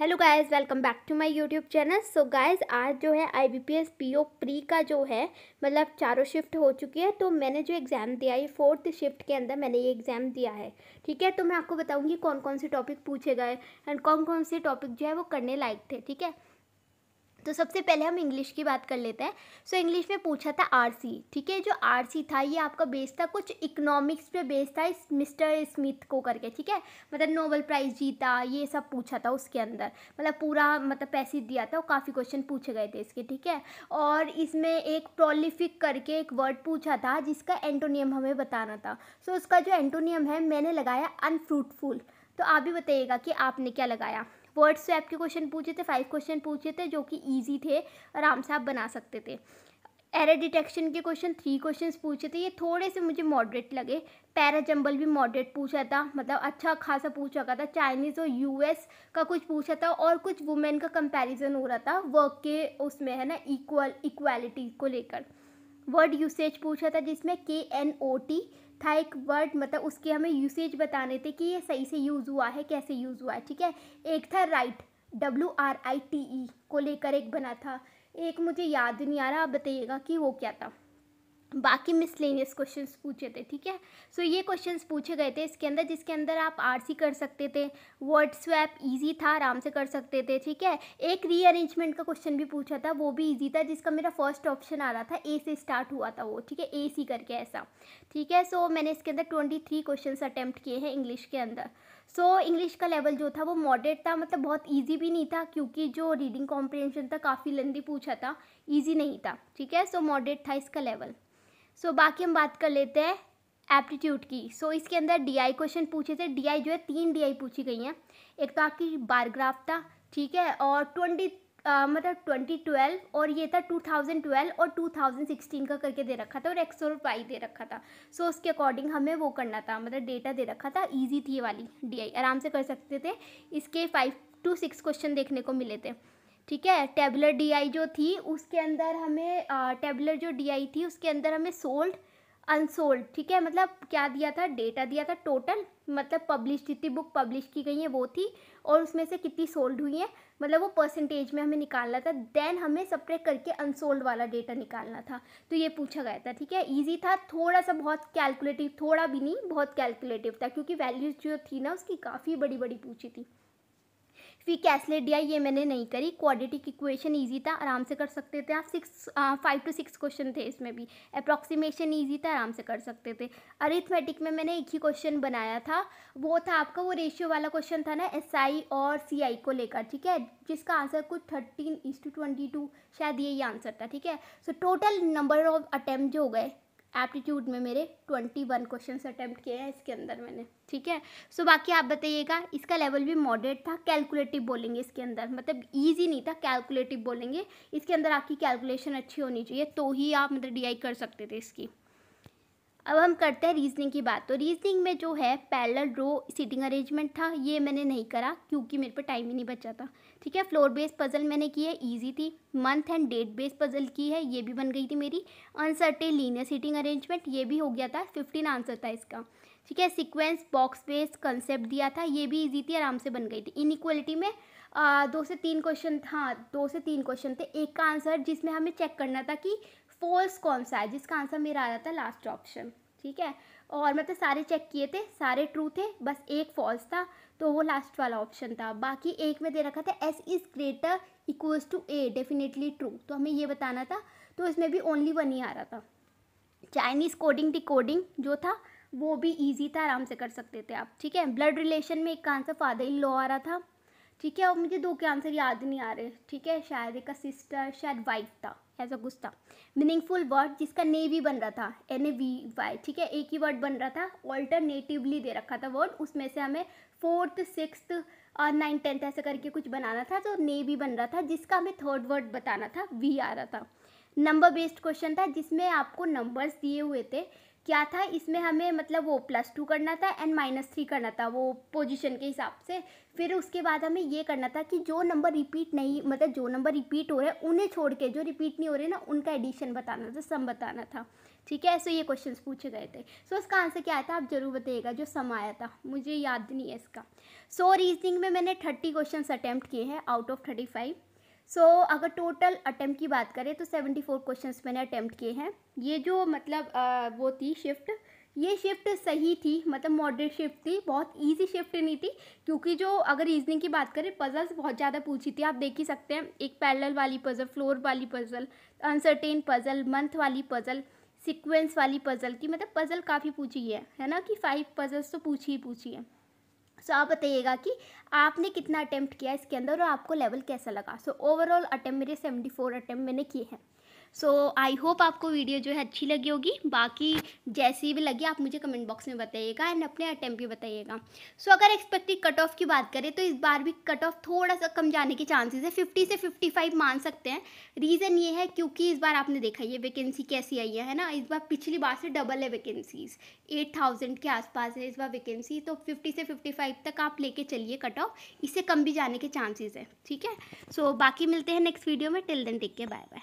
hello guys welcome back to my YouTube channel so guys आज जो है IBPS PO pre का जो है मतलब चारों शिफ्ट हो चुकी है तो मैंने जो एग्ज़ाम दिया है फोर्थ शिफ्ट के अंदर मैंने ये एग्ज़ाम दिया है ठीक है तो मैं आपको बताऊंगी कौन कौन से टॉपिक पूछे गए एंड कौन कौन से टॉपिक जो है वो करने लायक थे ठीक है तो सबसे पहले हम इंग्लिश की बात कर लेते हैं सो so, इंग्लिश में पूछा था आरसी ठीक है जो आरसी था ये आपका बेस था कुछ इकोनॉमिक्स पे बेस था इस मिस्टर स्मिथ को करके ठीक है मतलब नोबल प्राइज़ जीता ये सब पूछा था उसके अंदर मतलब पूरा मतलब पैसे दिया था और काफ़ी क्वेश्चन पूछे गए थे इसके ठीक है और इसमें एक प्रोलिफिक करके एक वर्ड पूछा था जिसका एंटोनियम हमें बताना था सो so, उसका जो एंटोनियम है मैंने लगाया अनफ्रूटफुल तो आप भी बताइएगा कि आपने क्या लगाया वर्ड्स से आपके क्वेश्चन पूछे थे फाइव क्वेश्चन पूछे थे जो कि ईजी थे आराम से आप बना सकते थे एरर डिटेक्शन के क्वेश्चन थ्री क्वेश्चंस पूछे थे ये थोड़े से मुझे मॉडरेट लगे पैरा जंबल भी मॉडरेट पूछा था मतलब अच्छा खासा पूछ रखा था चाइनीज़ और यूएस का कुछ पूछा था और कुछ वुमेन का कंपैरिजन हो रहा था वर्क के उसमें है ना इक्वल इक्वालिटी को लेकर वर्ड यूसेज पूछा था जिसमें के एन ओ टी था एक वर्ड मतलब उसके हमें यूसेज बताने थे कि ये सही से यूज़ हुआ है कैसे यूज़ हुआ है ठीक है एक था right W R I T E को लेकर एक बना था एक मुझे याद नहीं आ रहा आप बताइएगा कि वो क्या था बाकी मिसलेनियस क्वेश्चंस पूछे थे ठीक है सो ये क्वेश्चंस पूछे गए थे इसके अंदर जिसके अंदर आप आरसी कर सकते थे वर्ड स्वैप इजी था आराम से कर सकते थे ठीक है एक रीअरेंजमेंट का क्वेश्चन भी पूछा था वो भी इजी था जिसका मेरा फर्स्ट ऑप्शन आ रहा था ए से स्टार्ट हुआ था वो ठीक है ए सी करके ऐसा ठीक है सो so, मैंने इसके अंदर ट्वेंटी थ्री क्वेश्चन अटैम्प्ट किए हैं इंग्लिश के अंदर सो so, इंग्लिश का लेवल जो था वो मॉडरेट था मतलब बहुत ईजी भी नहीं था क्योंकि जो रीडिंग कॉम्प्रिहेंशन था काफ़ी लंदी पूछा था ईजी नहीं था ठीक है सो so, मॉडरेट था इसका लेवल सो so, बाकी हम बात कर लेते हैं एप्टीट्यूड की सो so, इसके अंदर डीआई क्वेश्चन पूछे थे डीआई जो है तीन डीआई पूछी गई हैं एक तो आपकी बारग्राफ था ठीक है और ट्वेंटी मतलब ट्वेंटी ट्वेल्व और ये था टू थाउजेंड ट्वेल्व और टू थाउजेंड सिक्सटीन का करके दे रखा था और एक्सो वाई दे रखा था सो so, उसके अकॉर्डिंग हमें वो करना था मतलब डेटा दे रखा था ईजी थी ये वाली डी आराम से कर सकते थे इसके फाइव टू सिक्स क्वेश्चन देखने को मिले थे ठीक है टेबलर डीआई जो थी उसके अंदर हमें टेबलर जो डीआई थी उसके अंदर हमें सोल्ड अनसोल्ड ठीक है मतलब क्या दिया था डेटा दिया था टोटल मतलब पब्लिश जितनी बुक पब्लिश की गई है वो थी और उसमें से कितनी सोल्ड हुई है मतलब वो परसेंटेज में हमें निकालना था देन हमें सपरेट करके अनसोल्ड वाला डेटा निकालना था तो ये पूछा गया था ठीक है ईजी था थोड़ा सा बहुत कैलकुलेटिव थोड़ा भी नहीं बहुत कैलकुलेटिव था क्योंकि वैल्यूज जो थी ना उसकी काफ़ी बड़ी बड़ी पूछी थी फी कैसलेडिया ये मैंने नहीं करी क्वाड्रेटिक इक्वेशन ईजी था आराम से कर सकते थे आप six five two six question थे इसमें भी अप्रॉक्सीमेशन ईजी था आराम से कर सकते थे अरिथमेटिक में मैंने एक ही क्वेश्चन बनाया था वो था आपका वो रेशियो वाला क्वेश्चन था ना एस आई और सी आई को लेकर ठीक है जिसका आंसर कुछ थर्टीन इंस टू ट्वेंटी टू शायद यही आंसर था ठीक है so total number of attempt जो हो गए एप्टीट्यूड में मेरे ट्वेंटी वन क्वेश्चन अटैम्प्ट किए हैं इसके अंदर मैंने ठीक है सो so, बाकी आप बताइएगा इसका लेवल भी मॉडरेट था कैलकुलेटिव बोलेंगे इसके अंदर मतलब ईजी नहीं था कैलकुलेटिव बोलेंगे इसके अंदर आपकी कैलकुलेशन अच्छी होनी चाहिए तो ही आप मतलब डी कर सकते थे इसकी अब हम करते हैं रीजनिंग की बात तो रीजनिंग में जो है पैरल रो सीटिंग अरेंजमेंट था ये मैंने नहीं करा क्योंकि मेरे पे टाइम ही नहीं बचा था ठीक है फ्लोर बेस्ड पज़ल मैंने की है इजी थी month and date based puzzle की है ये भी बन गई थी मेरी अनसर्टेन लीनियर सीटिंग अरेंजमेंट ये भी हो गया था फिफ्टीन आंसर था इसका ठीक है सिक्वेंस बॉक्स बेस्ड कंसेप्ट दिया था ये भी ईजी थी आराम से बन गई थी इनिक्वलिटी में आ, दो से तीन क्वेश्चन था दो से तीन क्वेश्चन थे एक का आंसर जिसमें हमें चेक करना था कि फ़ोल्स कौन सा है जिसका आंसर मेरा आ रहा था लास्ट ऑप्शन ठीक है और मतलब सारे चेक किए थे सारे ट्रू थे बस एक फॉल्स था तो वो लास्ट वाला ऑप्शन था बाकी एक में दे रखा था S is greater equals to A definitely true तो हमें ये बताना था तो इसमें भी ओनली वन ही आ रहा था चाइनीज़ कोडिंग डिकोडिंग जो था वो भी ईजी था आराम से कर सकते थे आप ठीक है ब्लड रिलेशन में एक का आंसर फादर इन लॉ आ रहा था ठीक है और मुझे दो के आंसर याद नहीं आ रहे ठीक है शायद एक का सिस्टर शायद वाइफ था एज अ गुस्सा मीनिंगफुल वर्ड जिसका ने भी बन रहा था एन ए वी वाई ठीक है एक ही वर्ड बन रहा था ऑल्टरनेटिवली दे रखा था वर्ड उसमें से हमें फोर्थ सिक्स और नाइन टेंथ ऐसे करके कुछ बनाना था तो ने भी बन रहा था जिसका हमें थर्ड वर्ड बताना था वी आ रहा था नंबर बेस्ड क्वेश्चन था जिसमें आपको नंबर्स दिए हुए थे क्या था इसमें हमें मतलब वो प्लस टू करना था एंड माइनस थ्री करना था वो पोजीशन के हिसाब से फिर उसके बाद हमें ये करना था कि जो नंबर रिपीट नहीं मतलब जो नंबर रिपीट हो रहे हैं उन्हें छोड़ के जो रिपीट नहीं हो रहे ना उनका एडिशन बताना था सम बताना था ठीक है ऐसे ये क्वेश्चन पूछे गए थे सो so, इसका आंसर क्या आया था आप जरूर बताइएगा जो सम आया था मुझे याद नहीं है इसका सो so, रीजनिंग में मैंने थर्टी क्वेश्चन अटैम्प्ट किए हैं out of thirty five so so, अगर टोटल अटैम्प्ट की बात करें तो सेवेंटी फोर क्वेश्चन मैंने अटैम्प्ट किए हैं ये जो मतलब आ, वो थी शिफ्ट ये शिफ्ट सही थी मतलब मॉडरेट शिफ्ट थी बहुत इजी शिफ्ट नहीं थी क्योंकि जो अगर रीजनिंग की बात करें पजल्स बहुत ज़्यादा पूछी थी आप देख ही सकते हैं एक पैरल वाली पजल फ्लोर वाली पजल अनसर्टेन पजल मंथ वाली पजल सिक्वेंस वाली पजल की मतलब पजल काफ़ी पूछी है है ना कि फाइव पजल्स तो पूछी ही पूछी है सो आप बताइएगा कि आपने कितना अटैम्प्ट किया इसके अंदर और आपको लेवल कैसा लगा सो ओवरऑल अटैम्प्ट मेरे सेवेंटी फोर अटैम्प्ट मैंने किए हैं सो आई होप आपको वीडियो जो है अच्छी लगी होगी बाकी जैसी भी लगी आप मुझे कमेंट बॉक्स में बताइएगा एंड अपने अटैम्प भी बताइएगा सो so, अगर एक्सपेक्टेड कट ऑफ की बात करें तो इस बार भी कट ऑफ थोड़ा सा कम जाने के चांसेस है फिफ्टी से फिफ्टी फाइव मान सकते हैं रीज़न ये है क्योंकि इस बार आपने देखा ये वैकेंसी कैसी आई है ना इस बार पिछली बार से डबल है वैकेंसीज एट थाउजेंड के आसपास है इस बार वैकेंसी तो फिफ्टी से फिफ्टी फाइव तक आप लेके चलिए कट ऑफ इससे कम भी जाने के चांसेज़ है ठीक है सो so, बाकी मिलते हैं नेक्स्ट वीडियो में till then take care bye bye